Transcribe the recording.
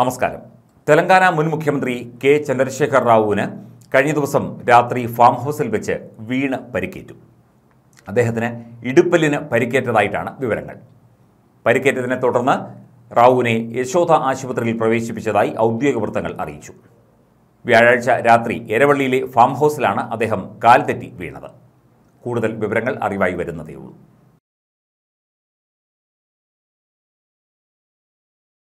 നമസ്കാരം തെലങ്കാന മുൻ മുഖ്യമന്ത്രി കെ ചന്ദ്രശേഖർ റാവുവിന് കഴിഞ്ഞ ദിവസം രാത്രി ഫാം ഹൗസിൽ വെച്ച് വീണ് പരിക്കേറ്റു അദ്ദേഹത്തിന് ഇടുപ്പലിന് പരിക്കേറ്റതായിട്ടാണ് വിവരങ്ങൾ പരിക്കേറ്റതിനെ തുടർന്ന് റാവുവിനെ യശോദ ആശുപത്രിയിൽ പ്രവേശിപ്പിച്ചതായി ഔദ്യോഗിക വൃത്തങ്ങൾ അറിയിച്ചു വ്യാഴാഴ്ച രാത്രി എരവള്ളിയിലെ ഫാം ഹൗസിലാണ് അദ്ദേഹം കാൽ തെറ്റി വീണത് കൂടുതൽ വിവരങ്ങൾ അറിവായി വരുന്നതേയുള്ളൂ